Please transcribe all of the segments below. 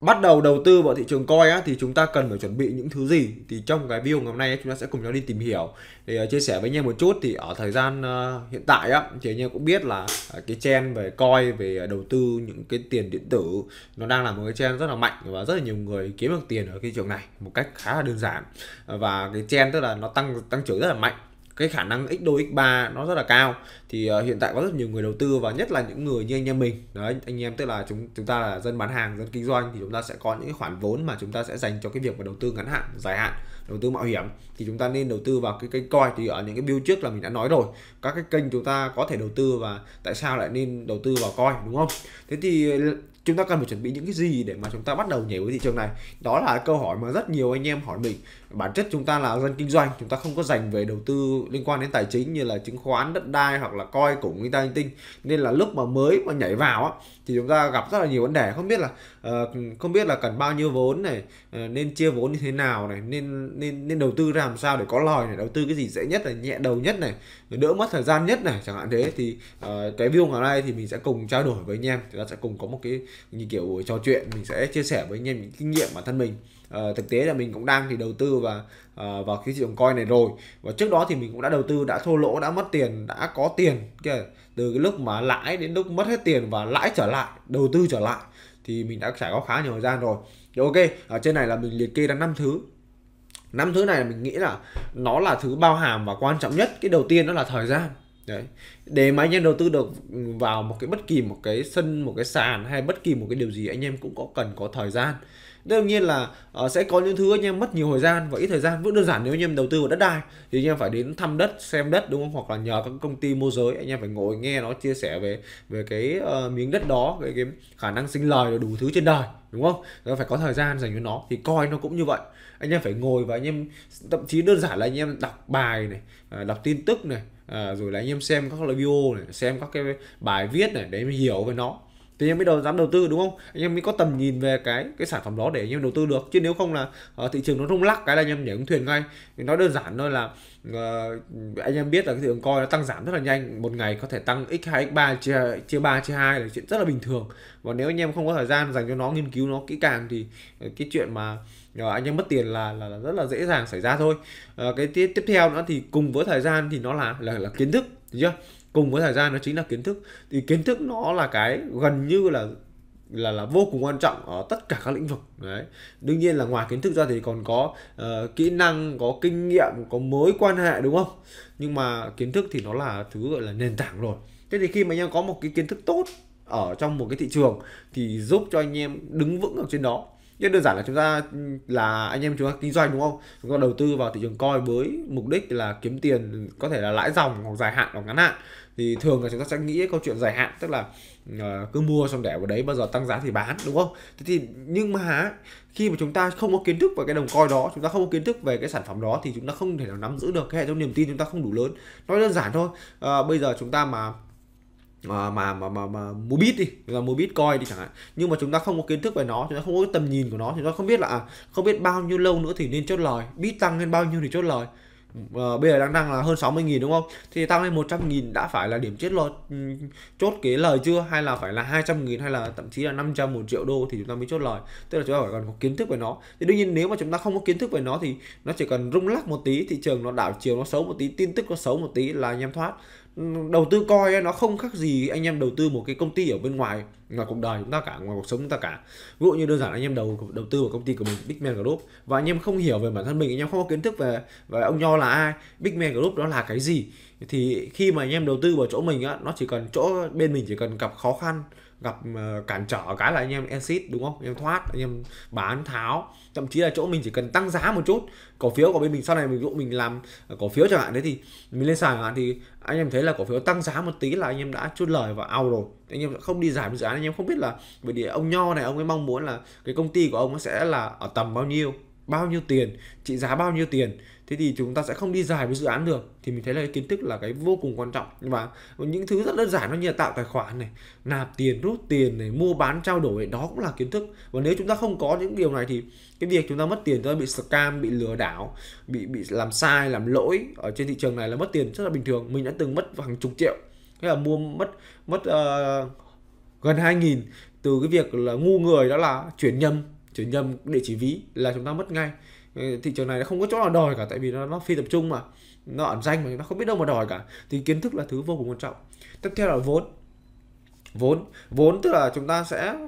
bắt đầu đầu tư vào thị trường coin á, thì chúng ta cần phải chuẩn bị những thứ gì thì trong cái video ngày hôm nay chúng ta sẽ cùng nhau đi tìm hiểu để ờ, chia sẻ với anh em một chút thì ở thời gian ờ, hiện tại á, thì anh em cũng biết là ờ, cái trend về coin về đầu tư những cái tiền điện tử nó đang là một cái trend rất là mạnh và rất là nhiều người kiếm được tiền ở cái trường này một cách khá là đơn giản và cái trend tức là nó tăng tăng trưởng rất là mạnh cái khả năng x đôi x 3 nó rất là cao thì uh, hiện tại có rất nhiều người đầu tư và nhất là những người như anh em mình đấy anh em tức là chúng chúng ta là dân bán hàng dân kinh doanh thì chúng ta sẽ có những khoản vốn mà chúng ta sẽ dành cho cái việc mà đầu tư ngắn hạn dài hạn đầu tư mạo hiểm thì chúng ta nên đầu tư vào cái kênh coi thì ở những cái bill trước là mình đã nói rồi các cái kênh chúng ta có thể đầu tư và tại sao lại nên đầu tư vào coi đúng không thế thì chúng ta cần phải chuẩn bị những cái gì để mà chúng ta bắt đầu nhảy với thị trường này đó là câu hỏi mà rất nhiều anh em hỏi mình bản chất chúng ta là dân kinh doanh chúng ta không có dành về đầu tư liên quan đến tài chính như là chứng khoán đất đai hoặc là coi cổ người ta anh tinh nên là lúc mà mới mà nhảy vào á thì chúng ta gặp rất là nhiều vấn đề không biết là ờ, không biết là cần bao nhiêu vốn này ờ, nên chia vốn như thế nào này nên nên nên đầu tư ra làm sao để có lời này đầu tư cái gì dễ nhất là nhẹ đầu nhất này đỡ mất thời gian nhất này chẳng hạn thế thì ờ, cái video ngày nay thì mình sẽ cùng trao đổi với anh em chúng ta sẽ cùng có một cái như kiểu trò chuyện mình sẽ chia sẻ với anh em những kinh nghiệm bản thân mình à, thực tế là mình cũng đang thì đầu tư và à, vào cái thị trường coin này rồi và trước đó thì mình cũng đã đầu tư đã thua lỗ đã mất tiền đã có tiền kia từ cái lúc mà lãi đến lúc mất hết tiền và lãi trở lại đầu tư trở lại thì mình đã trải qua khá nhiều thời gian rồi thì ok ở trên này là mình liệt kê ra năm thứ năm thứ này là mình nghĩ là nó là thứ bao hàm và quan trọng nhất cái đầu tiên đó là thời gian đấy để mà anh em đầu tư được vào một cái bất kỳ một cái sân một cái sàn hay bất kỳ một cái điều gì anh em cũng có cần có thời gian đương nhiên là uh, sẽ có những thứ anh em mất nhiều thời gian và ít thời gian vẫn đơn giản nếu anh em đầu tư vào đất đai thì anh em phải đến thăm đất xem đất đúng không hoặc là nhờ các công ty môi giới anh em phải ngồi nghe nó chia sẻ về về cái uh, miếng đất đó về cái khả năng sinh lời đủ thứ trên đời đúng không nó phải có thời gian dành cho nó thì coi nó cũng như vậy anh em phải ngồi và anh em thậm chí đơn giản là anh em đọc bài này à, đọc tin tức này À, rồi là anh em xem các loại video này xem các cái bài viết này để mình hiểu về nó thì anh em mới đầu dám đầu tư đúng không anh em mới có tầm nhìn về cái cái sản phẩm đó để anh em đầu tư được chứ nếu không là uh, thị trường nó rung lắc cái là anh em nhảy thuyền ngay nó đơn giản thôi là uh, anh em biết là cái thị coi nó tăng giảm rất là nhanh một ngày có thể tăng x 2 x 3 chia chia 3 chia 2 là chuyện rất là bình thường và nếu anh em không có thời gian dành cho nó nghiên cứu nó kỹ càng thì ờ, cái chuyện mà anh em mất tiền là, là là rất là dễ dàng xảy ra thôi uh, cái tiếp tiếp theo nữa thì cùng với thời gian thì nó là là, là kiến thức chưa cùng với thời gian nó chính là kiến thức thì kiến thức nó là cái gần như là là là vô cùng quan trọng ở tất cả các lĩnh vực đấy đương nhiên là ngoài kiến thức ra thì còn có uh, kỹ năng có kinh nghiệm có mối quan hệ đúng không nhưng mà kiến thức thì nó là thứ gọi là nền tảng rồi thế thì khi mà anh em có một cái kiến thức tốt ở trong một cái thị trường thì giúp cho anh em đứng vững ở trên đó nhưng đơn giản là chúng ta là anh em chúng ta kinh doanh đúng không chúng ta đầu tư vào thị trường coi với mục đích là kiếm tiền có thể là lãi dòng hoặc dài hạn hoặc ngắn hạn thì thường là chúng ta sẽ nghĩ câu chuyện dài hạn tức là ờ, cứ mua xong để vào đấy bao giờ tăng giá thì bán đúng không thế thì nhưng mà khi mà chúng ta không có kiến thức về cái đồng coi đó chúng ta không có kiến thức về cái sản phẩm đó thì chúng ta không thể nào nắm giữ được cái hệ thống niềm tin chúng ta không đủ lớn nói đơn giản thôi uh, bây giờ chúng ta mà mà mà mà mà, mà mua bit đi là mua bitcoin đi chẳng hạn nhưng mà chúng ta không có kiến thức về nó chúng ta không có cái tầm nhìn của nó chúng ta không biết là à, không biết bao nhiêu lâu nữa thì nên chốt lời bit tăng lên bao nhiêu thì chốt lời à, bây giờ đang đang là hơn 60 nghìn đúng không thì tăng lên 100 nghìn đã phải là điểm chết lo chốt ừ, cái lời chưa hay là phải là 200 nghìn hay là thậm chí là 500 một triệu đô thì chúng ta mới chốt lời tức là chúng ta phải còn có kiến thức về nó thì đương nhiên nếu mà chúng ta không có kiến thức về nó thì nó chỉ cần rung lắc một tí thị trường nó đảo chiều nó xấu một tí tin tức nó xấu một tí là anh em thoát đầu tư coi nó không khác gì anh em đầu tư một cái công ty ở bên ngoài ngoài cuộc đời chúng ta cả ngoài cuộc sống chúng ta cả ví dụ như đơn giản anh em đầu đầu tư vào công ty của mình Big Man Group và anh em không hiểu về bản thân mình anh em không có kiến thức về về ông nho là ai Big Man Group đó là cái gì thì khi mà anh em đầu tư vào chỗ mình á nó chỉ cần chỗ bên mình chỉ cần gặp khó khăn gặp ờ, cản trở cái là anh em exit đúng không anh em thoát anh em bán tháo thậm chí là chỗ mình chỉ cần tăng giá một chút cổ phiếu của bên mình sau này mình dụ mình làm ờ, cổ phiếu chẳng hạn đấy thì mình lên sàn thì anh em thấy là cổ phiếu tăng giá một tí là anh em đã chốt lời và ao rồi anh em không đi giảm dự án anh em không biết là bởi vì ông nho này ông ấy mong muốn là cái công ty của ông nó sẽ là ở tầm bao nhiêu bao nhiêu tiền trị giá bao nhiêu tiền thế thì chúng ta sẽ không đi dài với dự án được thì mình thấy là cái kiến thức là cái vô cùng quan trọng nhưng mà những thứ rất đơn giản nó như là tạo tài khoản này nạp tiền rút tiền này mua bán trao đổi đó cũng là kiến thức và nếu chúng ta không có những điều này thì cái việc chúng ta mất tiền chúng ta bị scam bị lừa đảo bị bị làm sai làm lỗi ở trên thị trường này là mất tiền rất là bình thường mình đã từng mất hàng chục triệu thế là mua mất mất uh, gần 2.000 từ cái việc là ngu người đó là chuyển nhầm chuyển nhầm địa chỉ ví là chúng ta mất ngay ờ, thị trường này nó không có chỗ nào đòi cả tại vì nó, nó phi tập trung mà nó ẩn danh mà nó không biết đâu mà đòi cả thì kiến thức là thứ vô cùng quan trọng tiếp theo là vốn vốn vốn tức là chúng ta sẽ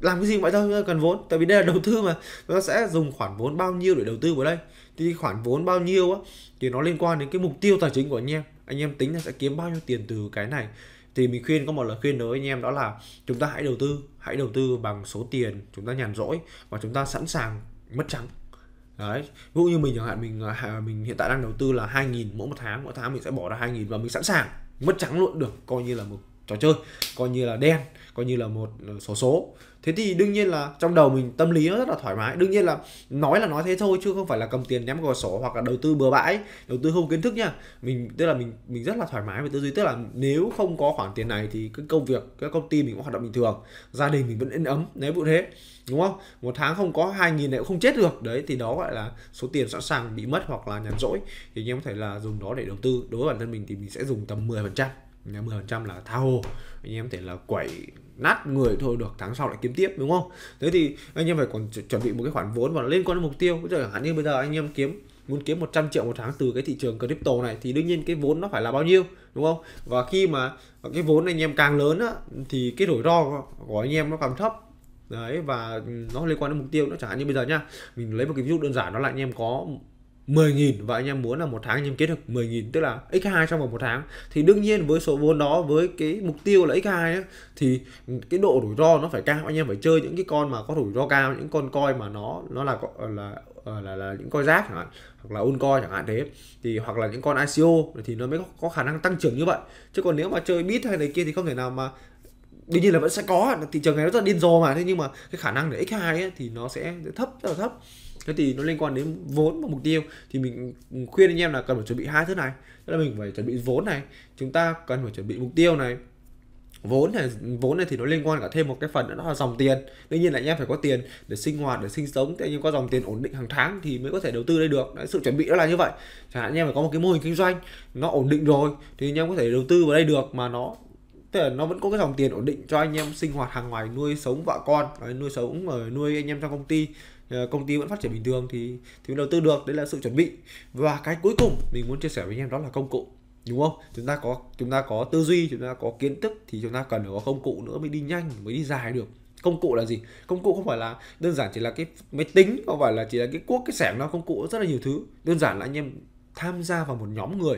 làm cái gì vậy thôi cần vốn tại vì đây là đầu tư mà chúng ta sẽ dùng khoản vốn bao nhiêu để đầu tư vào đây thì khoản vốn bao nhiêu á thì nó liên quan đến cái mục tiêu tài chính của anh em anh em tính là sẽ kiếm bao nhiêu tiền từ cái này thì mình khuyên có một lời khuyên đối anh em đó là chúng ta hãy đầu tư hãy đầu tư bằng số tiền chúng ta nhàn rỗi và chúng ta sẵn sàng mất trắng đấy ví dụ như mình chẳng hạn mình à, mình hiện tại đang đầu tư là 2.000 mỗi một tháng mỗi tháng mình sẽ bỏ ra 2.000 và mình sẵn sàng mất trắng luôn được coi như là một trò chơi coi như là đen coi như là một số số thế thì đương nhiên là trong đầu mình tâm lý nó rất là thoải mái đương nhiên là nói là nói thế thôi chứ không phải là cầm tiền ném vào sổ hoặc là đầu tư bừa bãi đầu tư không kiến thức nha mình tức là mình mình rất là thoải mái về tư duy tức là nếu không có khoản tiền này thì cái công việc cái công ty mình cũng hoạt động bình thường gia đình mình vẫn yên ấm nếu vụ thế đúng không một tháng không có hai nghìn này cũng không chết được đấy thì đó gọi là số tiền sẵn sàng bị mất hoặc là nhàn rỗi thì anh em có thể là dùng đó để đầu tư đối với bản thân mình thì mình sẽ dùng tầm 10% 10% là tha hồ anh em thể là quẩy nát người thôi được tháng sau lại kiếm tiếp đúng không thế thì anh em phải còn chuẩn bị một cái khoản vốn và liên quan đến mục tiêu chẳng hạn như bây giờ anh em kiếm muốn kiếm 100 triệu một tháng từ cái thị trường crypto này thì đương nhiên cái vốn nó phải là bao nhiêu đúng không và khi mà cái vốn anh em càng lớn á, thì cái rủi ro của anh em nó càng thấp đấy và ừ, nó liên quan đến mục tiêu nó chẳng hạn như bây giờ nhá mình lấy một cái ví dụ đơn giản đó là anh em có 10.000 và anh em muốn là một tháng anh em kiếm được 10.000 tức là x2 trong vòng một tháng thì đương nhiên với số vốn đó với cái mục tiêu là x2 ấy, thì cái độ rủi ro nó phải cao anh em phải chơi những cái con mà có rủi ro cao những con coi mà nó nó là ờ, là là, ờ, là, là những coi rác chẳng hạn hoặc là ôn coi chẳng hạn thế thì hoặc là những con ICO thì nó mới có, có khả năng tăng trưởng như vậy chứ còn nếu mà chơi bit hay này kia thì không thể nào mà đương nhiên là vẫn sẽ có thị trường này nó rất là điên rồ mà thế nhưng mà cái khả năng để x2 ấy, thì nó sẽ thấp rất là thấp thế thì nó liên quan đến vốn và mục tiêu thì mình khuyên anh em là cần phải chuẩn bị hai thứ này tức là mình phải chuẩn bị vốn này chúng ta cần phải chuẩn bị mục tiêu này vốn này vốn này thì nó liên quan cả thêm một cái phần nữa đó là dòng tiền đương nhiên là anh em phải có tiền để sinh hoạt để sinh sống thế nhưng có dòng tiền ổn định hàng tháng thì mới có thể đầu tư đây được Đấy, sự chuẩn bị đó là như vậy chẳng hạn anh em phải có một cái mô hình kinh doanh nó ổn định rồi thì anh em có thể đầu tư vào đây được mà nó tức là nó vẫn có cái dòng tiền ổn định cho anh em sinh hoạt hàng ngày nuôi sống vợ con nuôi sống ở ờ, nuôi anh em trong công ty ờ, công ty vẫn phát triển bình thường thì thì đầu tư được đấy là sự chuẩn bị và cái cuối cùng mình muốn chia sẻ với anh em đó là công cụ đúng không chúng ta có chúng ta có tư duy chúng ta có kiến thức thì chúng ta cần phải có công cụ nữa mới đi nhanh mới đi dài được công cụ là gì công cụ không phải là đơn giản chỉ là cái máy tính không phải là chỉ là cái cuốc cái sẻng nó công cụ rất là nhiều thứ đơn giản là anh em tham gia vào một nhóm người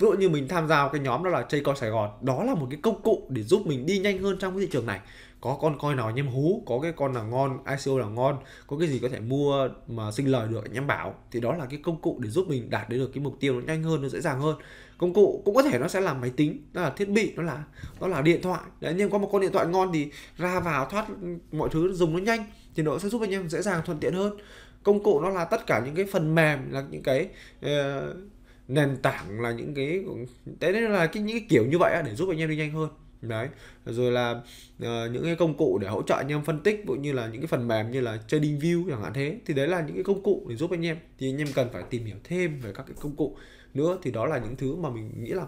ví dụ như mình tham gia cái nhóm đó là chơi coi Sài Gòn đó là một cái công cụ để giúp mình đi nhanh hơn trong cái thị trường này có con coi nào anh em hú có cái con nào ngon ICO là ngon có cái gì có thể mua mà sinh lời được anh em bảo thì đó là cái công cụ để giúp mình đạt đến được cái mục tiêu nó nhanh hơn nó dễ dàng hơn công cụ cũng có thể nó sẽ là máy tính nó là thiết bị nó là nó là điện thoại đấy anh em có một con điện thoại ngon thì ra vào thoát mọi thứ dùng nó nhanh thì nó sẽ giúp anh em dễ dàng thuận tiện hơn công cụ nó là tất cả những cái phần mềm là những cái uh, nền tảng là những cái đấy là cái những cái kiểu như vậy để giúp anh em đi nhanh hơn đấy rồi là uh, những cái công cụ để hỗ trợ anh em phân tích cũng như là những cái phần mềm như là trading view chẳng hạn thế thì đấy là những cái công cụ để giúp anh em thì anh em cần phải tìm hiểu thêm về các cái công cụ nữa thì đó là những thứ mà mình nghĩ là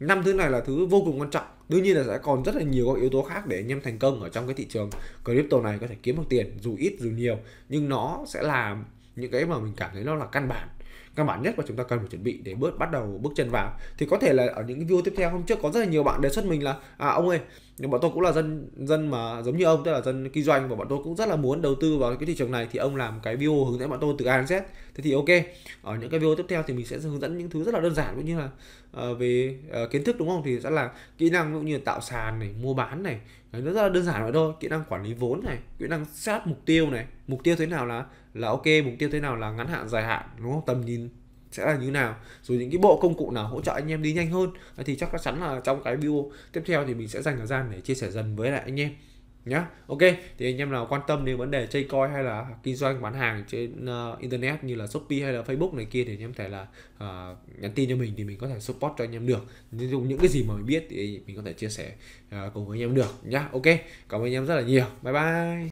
năm thứ này là thứ vô cùng quan trọng đương nhiên là sẽ còn rất là nhiều các yếu tố khác để anh em thành công ở trong cái thị trường crypto này có thể kiếm được tiền dù ít dù nhiều nhưng nó sẽ là những cái mà mình cảm thấy nó là căn bản căn bản nhất mà chúng ta cần phải chuẩn bị để bước bắt đầu bước chân vào thì có thể là ở những cái video tiếp theo hôm trước có rất là nhiều bạn đề xuất mình là à ông ơi nhưng bọn tôi cũng là dân dân mà giống như ông tức là dân kinh doanh và bọn tôi cũng rất là muốn đầu tư vào cái thị trường này thì ông làm cái video hướng dẫn bọn tôi từ A đến Z thế thì ok ở những cái video tiếp theo thì mình sẽ hướng dẫn những thứ rất là đơn giản cũng như là Ờ, về ờ, kiến thức đúng không thì sẽ là kỹ năng cũng như tạo sàn này mua bán này nó rất là đơn giản vậy thôi kỹ năng quản lý vốn này kỹ năng sát mục tiêu này mục tiêu thế nào là là ok mục tiêu thế nào là ngắn hạn dài hạn đúng không tầm nhìn sẽ là như nào rồi những cái bộ công cụ nào hỗ trợ anh em đi nhanh hơn thì chắc chắn là trong cái video tiếp theo thì mình sẽ dành thời gian để chia sẻ dần với lại anh em nhá ok thì anh em nào quan tâm đến vấn đề chơi coi hay là kinh doanh bán hàng trên uh, internet như là shopee hay là facebook này kia thì anh em thể là uh, nhắn tin cho mình thì mình có thể support cho anh em được ví dụ những cái gì mà mình biết thì mình có thể chia sẻ uh, cùng với anh em được nhá ok cảm ơn anh em rất là nhiều bye bye